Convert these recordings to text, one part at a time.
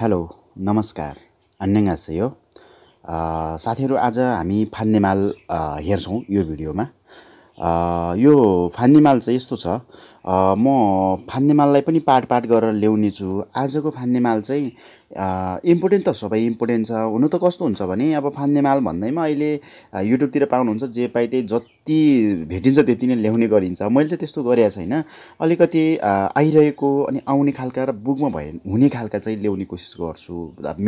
hello नमस्कार हो साथीहरू आज हामी फान्नेमाल हेर्छौँ यो भिडियोमा यो फान्नेमाल चाहिँ यस्तो छ म फान्नेमाललाई पनि पार्ट पार्ट गरेर ल्याउने छु आजको फान्नेमाल चाहिँ इम्पोर्टेन्ट त सबै इम्पोर्टेन्ट छ हुनु त कस्तो हुन्छ भने अब फान्नेमाल भन्दैमा अहिले युट्युबतिर पाउनुहुन्छ जे पाइ त्यही जति भेटिन्छ त्यति नै ल्याउने गरिन्छ मैले त त्यस्तो गरेको छैन अलिकति आइरहेको अनि आउने खालका र बुकमा भए हुने खालका चाहिँ ल्याउने कोसिस गर्छु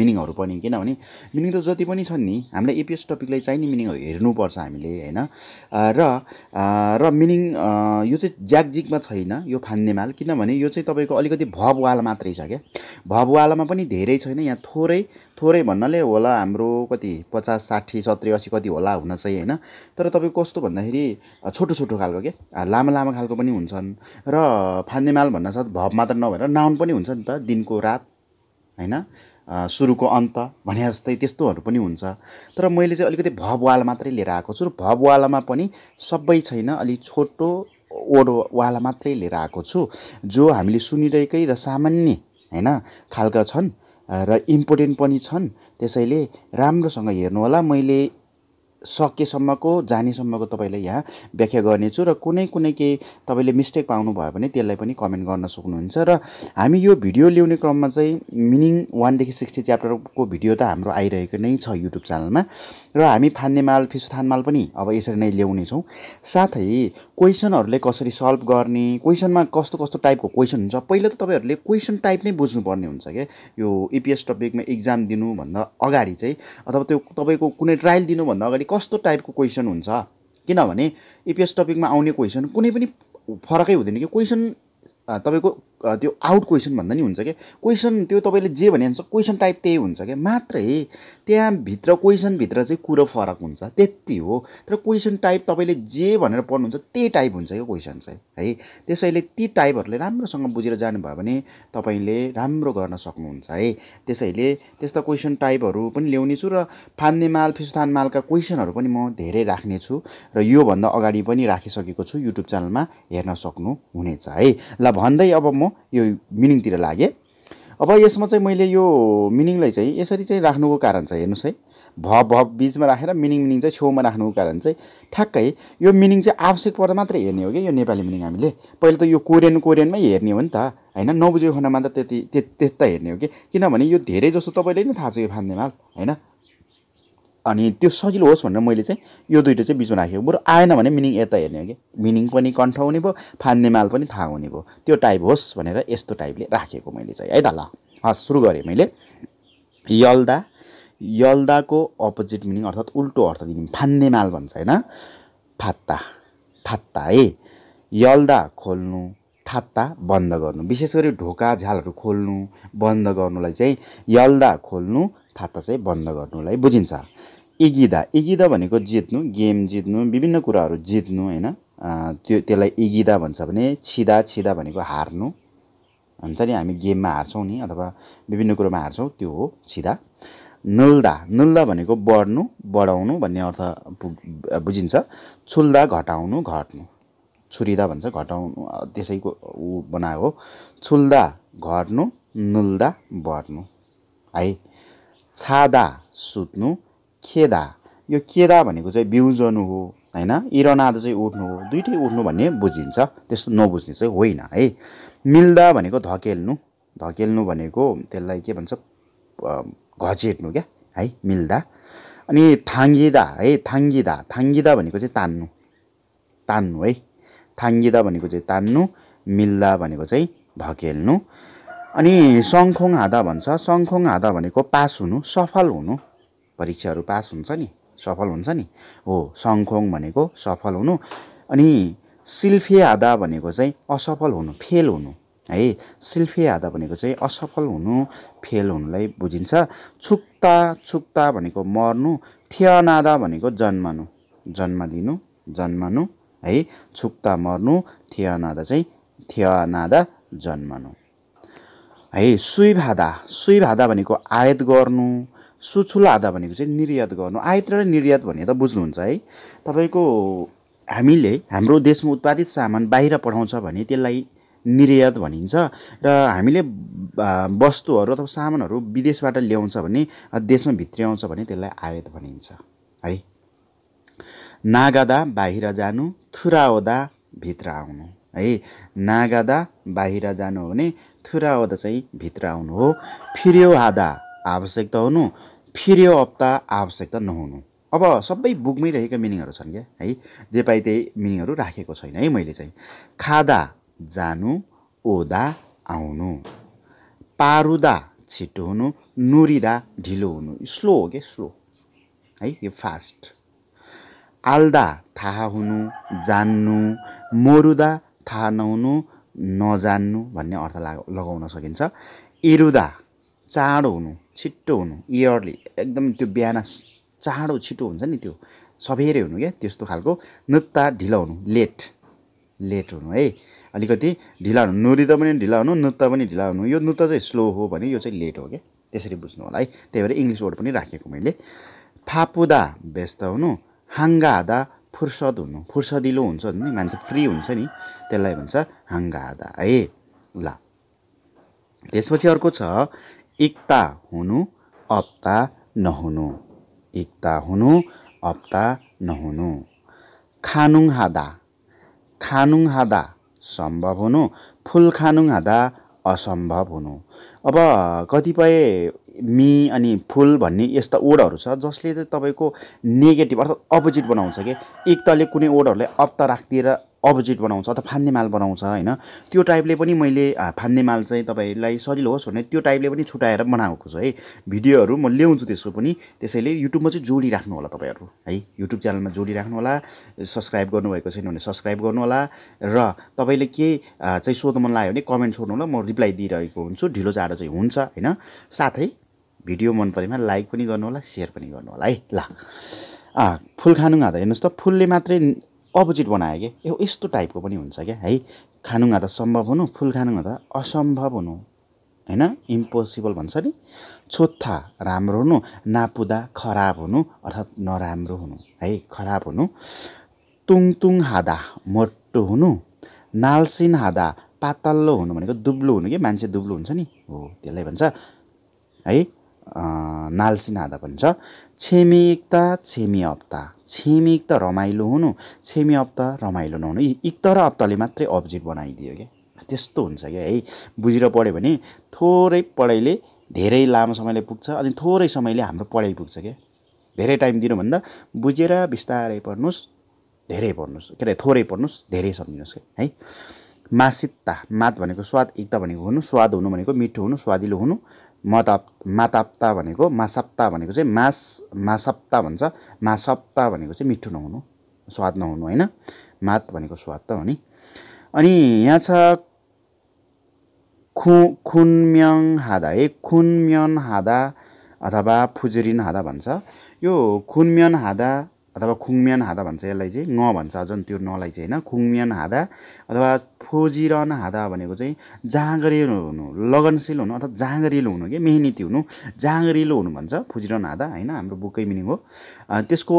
मिनिङहरू पनि किनभने मिनिङ त जति पनि छन् नि हामीलाई एपिएस टपिकलाई चाहिने मिनिङहरू हेर्नुपर्छ हामीले होइन र र मिनिङ यो चाहिँ ज्याकजिकमा छैन होइन यो फान्ने माल किनभने यो चाहिँ तपाईँको अलिकति भबवाला मात्रै छ क्या भबवालामा पनि धेरै छैन यहाँ थोरै थोरै भन्नाले होला हाम्रो कति पचास साठी सत्री असी कति होला हुन चाहिँ होइन तर तपाईँको कस्तो भन्दाखेरि छोटो छोटो खालको के लामो लामो खालको पनि हुन्छन् र फान्ने माल भन्नासाथ भब मात्र नभएर नाउन पनि हुन्छ नि त दिनको रात होइन सुरुको अन्त भने जस्तै त्यस्तोहरू पनि हुन्छ तर मैले चाहिँ अलिकति भबवाल मात्रै लिएर आएको छु र भबवालामा पनि सबै छैन अलिक छोटो ओडवाला मात्रै लिएर आएको छु जो हामीले सुनिरहेकै र सामान्य होइन खालका छन् र इम्पोर्टेन्ट पनि छन् त्यसैले राम्रोसँग हेर्नुहोला मैले सकेसम्मको जानेसम्मको तपाईँलाई यहाँ व्याख्या गर्नेछु र कुनै कुनै केही तपाईँले मिस्टेक पाउनु पाउनुभयो भने त्यसलाई पनि कमेन्ट गर्न सक्नुहुन्छ र हामी यो भिडियो ल्याउने क्रममा चाहिँ मिनिङ वानदेखि सिक्सटी च्याप्टरको भिडियो त हाम्रो आइरहेको नै छ युट्युब च्यानलमा र हामी फान्ने माल फिसुथान माल पनि अब यसरी नै ल्याउनेछौँ साथै क्वेसनहरूले कसरी सल्भ गर्ने क्वेसनमा कस्तो कस्तो टाइपको क्वेसन हुन्छ पहिला त तपाईँहरूले क्वेसन टाइप नै बुझ्नुपर्ने हुन्छ क्या यो इपिएस टपिकमा इक्जाम दिनुभन्दा अगाडि चाहिँ अथवा त्यो तपाईँको कुनै ट्रायल दिनुभन्दा अगाडि कस्तो टाइपको क्वेसन हुन्छ किनभने इपिएस e टपिकमा आउने क्वेसन कुनै पनि फरकै हुँदैन कि क्वेसन तपाईँको त्यो आउट क्वेसन भन्दा नि हुन्छ क्या क्वेसन त्यो तपाईँले जे भने हुन्छ क्वेसन टाइप त्यही हुन्छ क्या मात्रै त्यहाँभित्र क्वेसनभित्र चाहिँ कुरो फरक हुन्छ त्यति हो तर क्वेसन टाइप तपाईँले जे भनेर पढ्नुहुन्छ त्यही टाइप हुन्छ क्या क्वेसन चाहिँ है त्यसैले ती टाइपहरूले राम्रोसँग बुझेर जानुभयो भने तपाईँले राम्रो गर्न सक्नुहुन्छ है त्यसैले त्यस्ता क्वेसन टाइपहरू पनि ल्याउने छु र फान्ने माल फिसुथान मालका क्वेसनहरू पनि म धेरै राख्नेछु र योभन्दा अगाडि पनि राखिसकेको छु युट्युब च्यानलमा हेर्न सक्नुहुनेछ है ल भन्दै अब म यो मिनिङतिर लागे अब यसमा चाहिँ मैले यो मिनिङलाई चाहिँ यसरी चाहिँ राख्नुको कारण छ हेर्नुहोस् है भ भ बिचमा राखेर मिनिङ मिनिङ चाहिँ छेउमा राख्नुको कारण चाहिँ ठ्याक्कै यो मिनिङ चाहिँ आवश्यक पर्दा मात्रै हेर्ने हो कि यो नेपाली मिनिङ हामीले पहिले त यो कोरियन कोरियनमै हेर्ने हो नि त होइन नबुझेको खण्डमा त त्यति त्यता हेर्ने हो कि किनभने यो धेरै जस्तो तपाईँले नै थाहा छ यो फान्देमाल होइन अनि त्यो सजिलो होस् भनेर मैले चाहिँ यो दुइटा चाहिँ बिचमा राखेको बरु आएन भने मिनिङ यता हेर्ने हो कि मिनिङ पनि कन्ठ हुने भयो फान्ने माल पनि थाहा हुने भयो त्यो टाइप होस् भनेर यस्तो टाइपले राखेको मैले चाहिँ है त ल हस् सुरु गरेँ मैले यल्दा यल्दाको अपोजिट मिनिङ अर्थात् उल्टो अर्थ दिने फान्ने माल भन्छ होइन फात्ता फात्ता है यल्दा खोल्नु थात्ता बन्द गर्नु विशेष गरी ढोका झालहरू खोल्नु बन्द गर्नुलाई चाहिँ यल्दा खोल्नु थात्ता चाहिँ बन्द गर्नुलाई बुझिन्छ इगिदा इगिदा भनेको जित्नु गेम जित्नु विभिन्न कुराहरू जित्नु होइन त्यो त्यसलाई इगिदा भन्छ भने छिदा छिदा भनेको हार्नु हुन्छ नि हामी गेममा हार्छौँ नि अथवा विभिन्न कुरोमा हार्छौँ त्यो हो छिदा नुल्दा नुल्दा भनेको बढ्नु बढाउनु भन्ने अर्थ बुझिन्छ छुल्दा घटाउनु घट्नु छुरिँदा भन्छ घटाउनु त्यसैको ऊ बनाएको छुल्दा घट्नु नुल्दा बढ्नु है छादा सुत्नु खेदा यो केदा भनेको चाहिँ बिउजनु हो होइन इरनाद चाहिँ उठ्नु हो दुइटै उठ्नु भन्ने बुझिन्छ त्यस्तो नबुझ्ने चाहिँ होइन है मिल्दा भनेको धकेल्नु धकेल्नु भनेको त्यसलाई के भन्छ घचेट्नु क्या है मिल्दा अनि थाङ्गिदा है थाङ्गिदा थाङ्गिदा भनेको चाहिँ तान्नु तान्नु है थाङ्गिदा भनेको चाहिँ तान्नु मिल्दा भनेको चाहिँ धकेल्नु अनि सङ्खोङ हाँदा भन्छ सङ्खोङ हाँदा भनेको पास हुनु सफल हुनु परीक्षाहरू पास हुन्छ नि सफल हुन्छ नि हो सङ्खोङ भनेको सफल हुनु अनि सिल्फे हाँदा भनेको चाहिँ असफल हुनु फेल हुनु है सिल्फे हाँदा भनेको चाहिँ असफल हुनु फेल हुनुलाई बुझिन्छ छुक्ता छुक्ता भनेको मर्नु थियनादा भनेको जन्मनु जन्म लिनु जन्मनु है छुक्ता मर्नु थियनादा चाहिँ थियनादा जन्मनु है सुई भादा सुई भादा भनेको आयात गर्नु सुछुलादा भनेको चाहिँ निर्यात गर्नु आयात र निर्यात भने त बुझ्नुहुन्छ है तपाईँको हामीले हाम्रो देशमा उत्पादित सामान बाहिर पठाउँछ भने त्यसलाई निर्यात भनिन्छ र हामीले वस्तुहरू अथवा सामानहरू विदेशबाट ल्याउँछ भने देशमा आउँछ भने त्यसलाई आयात भनिन्छ है नागादा बाहिर जानु थुरा थुराओदा भित्र आउनु है नागादा बाहिर जानु हो भने थुराओदा चाहिँ भित्र आउनु हो फिर्यो आधा आवश्यकता हुनु फिर्यो हप्ता आवश्यकता नहुनु अब सबै बुकमै रहेका मिनिङहरू छन् क्या है जे पाइ त्यही मिनिङहरू राखेको छैन है मैले चाहिँ खादा जानु ओदा आउनु पारुदा छिटो हुनु नुरिँदा ढिलो हुनु स्लो हो क्या स्लो है यो फास्ट आल्दा थाहा हुनु जान्नु मरुदा थाहा नहुनु नजान्नु भन्ने अर्थ लाग लगाउन सकिन्छ इरुदा चाँडो हुनु छिट्टो हुनु इयरली एकदम त्यो बिहान चाँडो छिटो हुन्छ नि त्यो सबेरै हुनु क्या त्यस्तो खालको नुत्ता ढिलो हुनु लेट लेट हुनु है अलिकति ढिला हुनु नुरी त पनि ढिला हुनु नुत्ता पनि ढिला हुनु यो नुत्ता चाहिँ स्लो हो भने यो चाहिँ लेट हो क्या त्यसरी बुझ्नु होला है त्यही भएर इङ्ग्लिस वर्ड पनि राखेको मैले फापुदा व्यस्त हुनु हाङ्गा हाँदा फुर्सद हुनु फुर्सदिलो हुन्छ नि मान्छे फ्री हुन्छ नि त्यसलाई भन्छ हाङ्गा हाँदा है ल त्यसपछि अर्को छ एकता हुनु अप्ता नहुनु एकता हुनु अप्ता नहुनु खानुङ हादा खानुङ हादा सम्भव हुनु फुल खानुङ हादा असम्भव हुनु अब कतिपय मी अनि फुल भन्ने यस्ता वर्डहरू छ जसले चाहिँ तपाईँको नेगेटिभ अर्थात् अपोजिट बनाउँछ कि एक तले कुनै वर्डहरूलाई अप्त राखिदिएर अपोजिट बनाउँछ अथवा फान्ने माल बनाउँछ होइन त्यो टाइपले पनि मैले फान्ने माल चाहिँ तपाईँलाई सजिलो होस् भने त्यो टाइपले पनि छुट्याएर बनाएको छु है भिडियोहरू म ल्याउँछु त्यसको पनि त्यसैले युट्युबमा चाहिँ जोडिराख्नु होला तपाईँहरू है युट्युब च्यानलमा जोडिराख्नु होला सब्सक्राइब गर्नुभएको छैन भने सब्सक्राइब होला र तपाईँले के चाहिँ सोध्नु मन लाग्यो भने कमेन्ट सोध्नु होला म रिप्लाई दिइरहेको हुन्छु ढिलो जाडो चाहिँ हुन्छ होइन साथै भिडियो मन परेमा लाइक पनि गर्नु होला सेयर पनि गर्नु होला है ल फुल खानुङ्गा त हेर्नुहोस् त फुलले मात्रै अपोजिट बनायो कि यो यस्तो टाइपको पनि हुन्छ क्या है खानुङ्गा त सम्भव हुनु फुल खानुङ्गा त असम्भव हुनु होइन इम्पोसिबल भन्छ नि छोत्था राम्रो हुनु नापुदा खराब हुनु अर्थात् नराम्रो हुनु है खराब हुनु तुङतुङ हादा मोटो हुनु नालसिन हादा पातल्लो हुनु भनेको दुब्लो हुनु कि मान्छे दुब्लो हुन्छ नि हो त्यसलाई भन्छ है नाल्सिनादा भन्छ छ इक्ता छेमी हप्ता छेमिक त रमाइलो हुनु छेमी हप्ता रमाइलो नहुनु इक्त र हप्ताले मात्रै अब्जेक्ट बनाइदियो क्या त्यस्तो हुन्छ क्या है बुझेर पढ्यो भने थोरै पढाइले धेरै लामो समयले पुग्छ अनि थोरै समयले हाम्रो पढाइ पुग्छ क्या धेरै टाइम दिनुभन्दा बुझेर बिस्तारै पढ्नुहोस् धेरै पढ्नुहोस् के अरे थोरै पढ्नुहोस् धेरै सम्झिनुहोस् क्या है मासित्ता मात भनेको स्वाद एकता भनेको हुनु स्वाद हुनु भनेको मिठो हुनु स्वादिलो हुनु मताप माताप्ता भनेको मासाप्ता भनेको चाहिँ मास मासाप्ता भन्छ मासप्ता भनेको चाहिँ मिठो नहुनु स्वाद नहुनु होइन मात भनेको स्वाद त हो नि अनि यहाँ छ खु खुनम्याङ हादा है खुनम्यन हादा अथवा फुजरिन हादा भन्छ यो खुनम्यन हादा अथवा खुङम्यान हादा भन्छ यसलाई चाहिँ ङ भन्छ अझ त्यो नलाई चाहिँ होइन खुङम्यान हादा अथवा फोजिरन हादा भनेको चाहिँ जाँगरिलो हुनु लगनशील हुनु अथवा जाँगरिलो हुनु कि मेहनती हुनु जाँगरिलो हुनु भन्छ फुजिरन हादा होइन हाम्रो बुकै मिनिङ हो त्यसको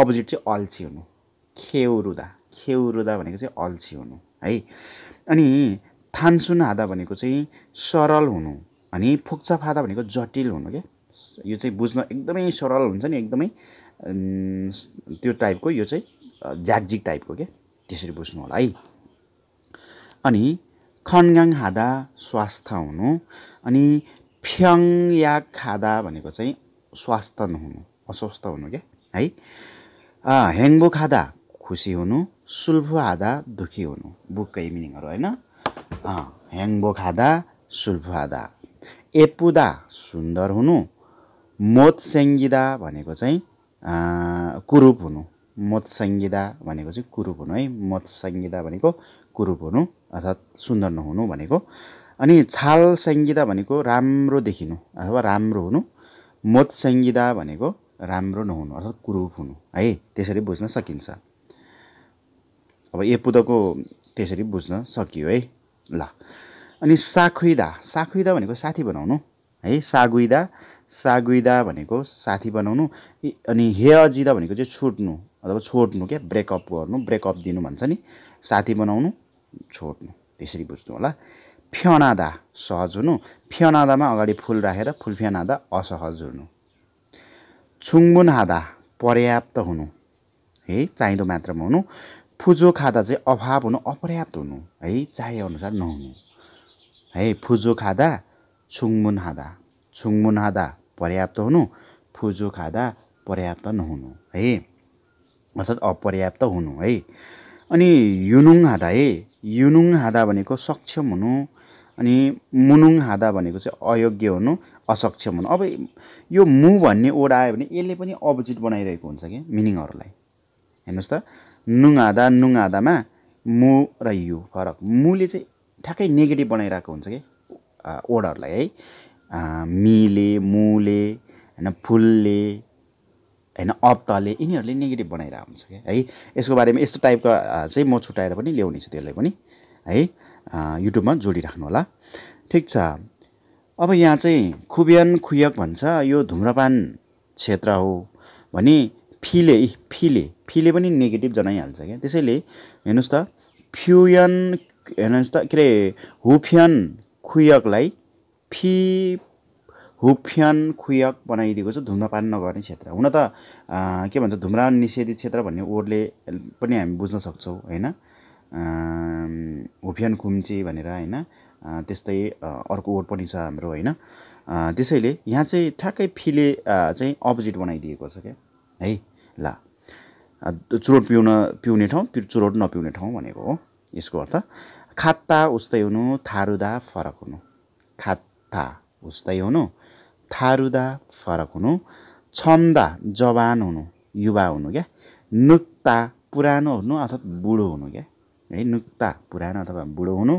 अपोजिट चाहिँ अल्छी हुनु खेउरुदा खेउरुदा भनेको चाहिँ अल्छी हुनु है अनि थानसुन हादा भनेको चाहिँ सरल हुनु अनि फुक्चा फादा भनेको जटिल हुनु क्या यो चाहिँ बुझ्न एकदमै सरल हुन्छ नि एकदमै त्यो टाइपको यो चाहिँ ज्याकजिक टाइपको के त्यसरी बुझ्नु होला है अनि खनगाङ खाँदा स्वास्थ्य हुनु अनि फ्याङ या खाँदा भनेको चाहिँ स्वास्थ्य नहुनु अस्वस्थ हुनु क्या है ह्याङ्बो खाँदा खुसी हुनु सुल्फु खाँदा दुःखी हुनु बुककै मिनिङहरू होइन ह्याङ्बो खाँदा सुल्फु खाँदा एपुदा सुन्दर हुनु मोत सेङ्गिदा भनेको चाहिँ कुरूप हुनु मत संहिता भनेको चाहिँ कुरूप हुनु है मत संहिता भनेको कुरूप हुनु अर्थात् सुन्दर नहुनु भनेको अनि छाल संहिता भनेको राम्रो देखिनु अथवा राम्रो हुनु मत संहिता भनेको राम्रो नहुनु अर्थात् कुरूप हुनु है त्यसरी बुझ्न सकिन्छ अब एपुदको त्यसरी बुझ्न सकियो है ल अनि साखुइदा साखुइदा भनेको साथी बनाउनु है सागुइदा सागुइदा भनेको साथी बनाउनु अनि हे अजिदा भनेको चाहिँ छुट्नु अथवा छोड्नु क्या ब्रेकअप गर्नु ब्रेकअप दिनु भन्छ नि साथी बनाउनु छोड्नु त्यसरी बुझ्नु होला फ्यनादा सहज हुनु फ्यनादामा अगाडि फुल राखेर फुल फ्यनादा असहज हुनु छुङ्गुन हाँदा पर्याप्त हुनु है चाहिँदो मात्रामा हुनु फुजो खाँदा चाहिँ अभाव हुनु अपर्याप्त हुनु है चाहेअनुसार नहुनु है फुजो खाँदा छुङ्गुन हाँदा छुङ्गुन हाँदा पर्याप्त हुनु फुजो खाँदा पर्याप्त नहुनु है अर्थात् अपर्याप्त हुनु है अनि युनुङ हाँदा है युनुङ हादा भनेको सक्षम हुनु अनि मुनुङ हाँदा भनेको चाहिँ अयोग्य हुनु असक्षम हुनु अब यो मु भन्ने ओड आयो भने यसले पनि अपोजिट बनाइरहेको हुन्छ क्या मिनिङहरूलाई हेर्नुहोस् त नुङ हादा नुङ हादामा मु र यु फरक मुले चाहिँ ठ्याक्कै नेगेटिभ बनाइरहेको हुन्छ कि ओडहरूलाई है मिले मुले होइन फुलले होइन अत्तले यिनीहरूले नेगेटिभ बनाएर आउँछ क्या है यसको बारेमा यस्तो टाइपको चाहिँ म छुट्याएर पनि ल्याउने छु त्यसलाई पनि है युट्युबमा जोडिराख्नु होला ठिक छ अब यहाँ चाहिँ खुबियन खुयक भन्छ यो धुम्रपान क्षेत्र हो भने फिले फिले फिले पनि नेगेटिभ जनाइहाल्छ क्या त्यसैले हेर्नुहोस् त फ्युयन हेर्नुहोस् त के अरे हुफियन खुयकलाई फी हुफ्यान खुयक बनाइदिएको छ धुम्रपान नगर्ने क्षेत्र हुन त के भन्छ धुम्रपान निषेधित क्षेत्र भन्ने वर्डले पनि हामी बुझ्न सक्छौँ होइन हुफ्यान खुम्ची भनेर होइन त्यस्तै अर्को वर्ड पनि छ हाम्रो होइन त्यसैले यहाँ चाहिँ ठ्याक्कै फिले चाहिँ अपोजिट बनाइदिएको छ क्या है ल चुरोट पिउन पिउने ठाउँ चुरोट नपिउने ठाउँ भनेको हो यसको अर्थ खात्ता उस्तै हुनु थारुदा फरक हुनु खात था उस्तै हुनु थारुदा फरक हुनु छन्दा जवान हुनु युवा हुनु क्या नुक्ता पुरानो हुनु अर्थात् बुढो हुनु क्या है नुक्ता पुरानो अथवा बुढो हुनु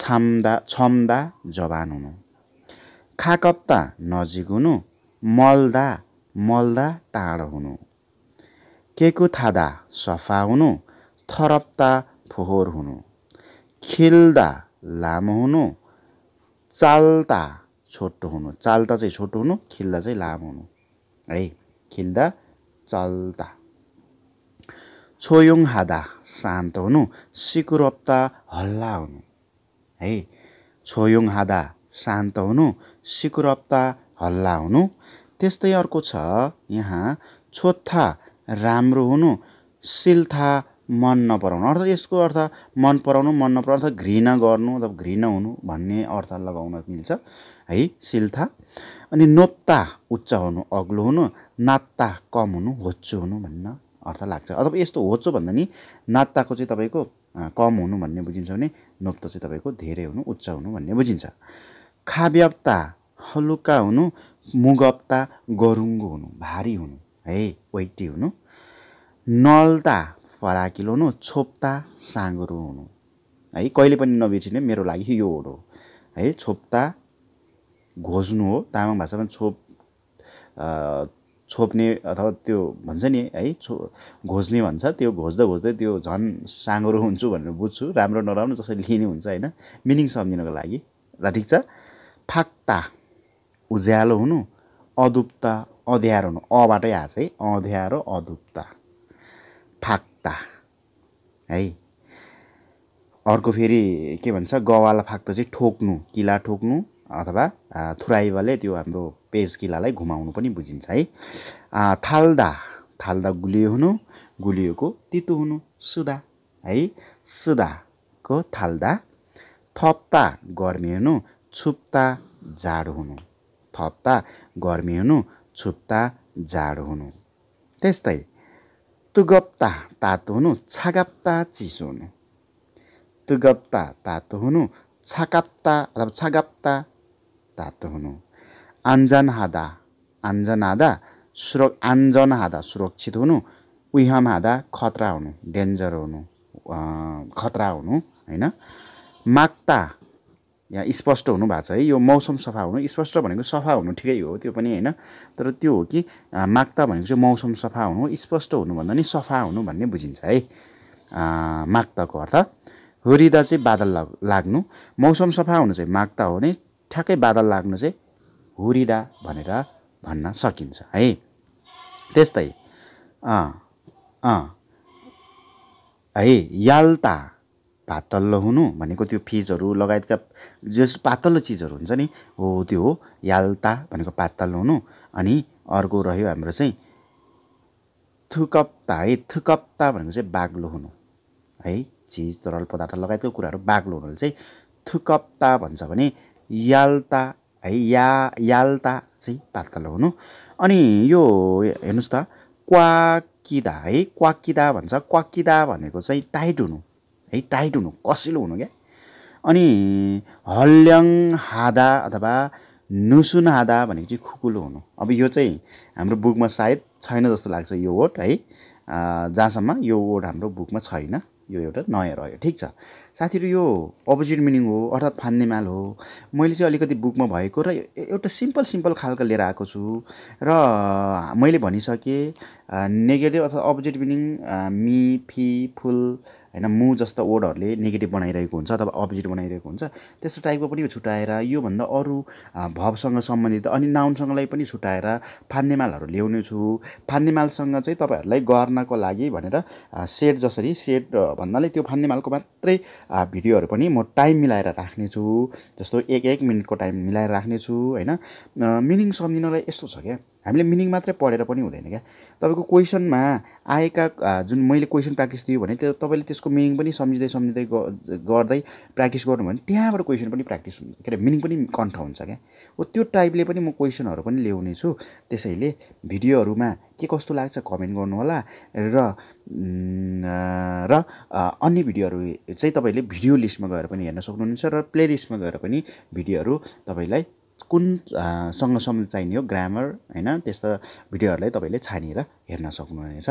छाम्दा छम्दा जवान हुनु खाकप्ता नजिक हुनु मल्दा मल्दा टाढो हुनु को थादा सफा हुनु थरप्ता फोहोर हुनु खिल्दा लामो हुनु चाल्ता छोटो हुनु चाल्ता चाहिँ छोटो हुनु खिल्दा चाहिँ लामो हुनु है खिल्दा चल्ता छोयोङ हादा शान्त हुनु सिकुरप्ता हल्ला हुनु है छोयोङ हादा शान्त हुनु सिकुरप्ता हल्ला हुनु त्यस्तै अर्को छ यहाँ छोत्था राम्रो हुनु सिल्था मन नपराउनु अर्थात् यसको अर्थ मन पराउनु मन नपराउनु अर्थात् घृणा गर्नु अथवा घृणा हुनु भन्ने अर्थ लगाउन मिल्छ है शिल्था अनि नोप्ता उच्च हुनु अग्लो हुनु नात्ता कम हुनु होच्चो हुनु भन्न अर्थ लाग्छ अथवा यस्तो होचो भन्दा नि नात्ताको चाहिँ तपाईँको कम हुनु भन्ने बुझिन्छ भने नोप्ता चाहिँ तपाईँको धेरै हुनु उच्च हुनु भन्ने बुझिन्छ खाव्याप्ता हलुका हुनु मुगप्ता गरुङ्गो हुनु भारी हुनु है वेटी हुनु नलता हुनु छोप्ता साँगुरो हुनु है कहिले पनि नबिर्सिने मेरो लागि यो हो है छोप्ता घोज्नु हो तामाङ भाषामा छोप छोप्ने अथवा त्यो भन्छ नि है छो घोज्ने भन्छ त्यो घोज्दा घोज्दै त्यो झन् साँगुरो हुन्छु भनेर बुझ्छु राम्रो नराम्रो जसरी लिने हुन्छ होइन मिनिङ सम्झिनुको लागि र ठिक छ फाक्ता उज्यालो हुनु अधुप्ता अँध्यारो हुनु अबाटै आएको छ है अँध्यारो अधुप्ता फाक फाक्ता है अर्को फेरि के भन्छ गवाला फाक्ता चाहिँ ठोक्नु किला ठोक्नु अथवा थुराइवाले त्यो हाम्रो पेज किलालाई घुमाउनु पनि बुझिन्छ है थाल्दा थाल्दा गुलियो हुनु गुलियोको तितो हुनु सुदा है सुदाको थाल्दा थप्ता गर्मी हुनु छुप्ता जाडो हुनु थप्ता गर्मी हुनु छुप्ता जाडो हुनु त्यस्तै तुगप्ता तातो हुनु छागाप्ता चिसो हुनु तुगप्ता तातो हुनु छाकाप्ता अथवा छागाप्ता तातो हुनु आन्जन हाँदा आन्जन हाँदा सुर आन्जन हाँदा सुरक्षित हुनु उहम हाँदा खतरा हुनु डेन्जर हुनु खतरा हुनु होइन माग्ता यहाँ स्पष्ट हुनु भएको छ है यो मौसम सफा हुनु स्पष्ट भनेको सफा हुनु ठिकै हो त्यो पनि होइन तर त्यो हो कि माग्ता भनेको चाहिँ मौसम सफा हुनु स्पष्ट हुनुभन्दा नि सफा हुनु भन्ने बुझिन्छ है माग्ताको अर्थ हुरिदा चाहिँ बादल लाग लाग्नु मौसम सफा हुनु चाहिँ माग्ता हो भने ठ्याक्कै बादल लाग्नु चाहिँ हुरिँदा भनेर भन्न सकिन्छ है त्यस्तै अँ अँ है याल्ता भात हुनु भनेको त्यो फिजहरू लगायतका जस पातलो चिजहरू हुन्छ नि हो त्यो हो यालता भनेको पातलो हुनु अनि अर्को रह्यो हाम्रो चाहिँ थुकप्ता है थुकप्ता भनेको चाहिँ बाग्लो हुनु है चिज तरल पदार्थ लगायतको कुराहरू बाग्लो हुनु चाहिँ थुकप्ता भन्छ भने यालता है या यालता चाहिँ पातलो हुनु अनि यो हेर्नुहोस् त क्वाकिदा है क्वाकिदा भन्छ क्वाकिदा भनेको चाहिँ टाइट हुनु है टाइट हुनु कसिलो हुनु क्या अनि हल्याङ हादा अथवा नुसुन हादा भनेको चाहिँ खुकुलो हुनु अब यो चाहिँ हाम्रो बुकमा सायद छैन जस्तो लाग्छ यो वर्ड है जहाँसम्म यो वर्ड हाम्रो बुकमा छैन यो एउटा नयाँ रह्यो ठिक छ साथीहरू यो अपोजिट मिनिङ हो अर्थात् फान्ने माल हो मैले चाहिँ अलिकति बुकमा भएको र एउटा सिम्पल सिम्पल खालको लिएर आएको छु र मैले भनिसकेँ नेगेटिभ अथवा अपोजिट मिनिङ मी फी फुल होइन मु जस्ता वर्डहरूले नेगेटिभ बनाइरहेको हुन्छ अथवा अपोजिट बनाइरहेको हुन्छ त्यस्तो टाइपको पनि छुट्याएर योभन्दा अरू भवसँग सम्बन्धित अनि नाउनसँगलाई पनि छुट्याएर फान्नेमालहरू ल्याउने छु फान्नेमालसँग चाहिँ तपाईँहरूलाई गर्नको लागि भनेर सेट जसरी सेट भन्नाले त्यो फान्नेमालको मात्रै भिडियोहरू पनि म टाइम मिलाएर राख्नेछु जस्तो एक एक मिनटको टाइम मिलाएर राख्नेछु होइन मिनिङ सम्झिनलाई यस्तो छ क्या हामीले मिनिङ मात्रै पढेर पनि हुँदैन क्या तपाईँको क्वेसनमा आएका जुन मैले क्वेसन प्र्याक्टिस दियो भने त्यो तपाईँले त्यसको मिनिङ पनि सम्झिँदै सम्झिँदै गर्दै प्र्याक्टिस गर्नु भने त्यहाँबाट क्वेसन पनि प्र्याक्टिस हुन्छ के अरे मिनिङ पनि कन्ठ हुन्छ क्या हो त्यो टाइपले पनि म क्वेसनहरू पनि ल्याउने छु त्यसैले भिडियोहरूमा के कस्तो लाग्छ कमेन्ट गर्नुहोला र र अन्य भिडियोहरू चाहिँ तपाईँले भिडियो लिस्टमा गएर पनि हेर्न सक्नुहुन्छ र प्लेलिस्टमा गएर पनि भिडियोहरू तपाईँलाई कुन सँग सम्बन्ध चाहिने हो ग्रामर होइन त्यस्ता भिडियोहरूलाई तपाईँले छानिएर हेर्न सक्नुहुनेछ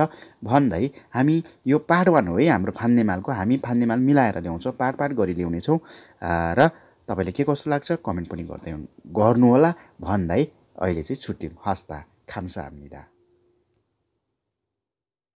भन्दै हामी यो पार्ट वान हो है हाम्रो फान्नेमालको हामी माल मिलाएर ल्याउँछौँ पार्ट पार्ट गरी ल्याउनेछौँ र तपाईँले के कस्तो लाग्छ कमेन्ट पनि गर्दै गर्नुहोला भन्दै अहिले चाहिँ छुट्यौँ हस्ता खाम्सा दा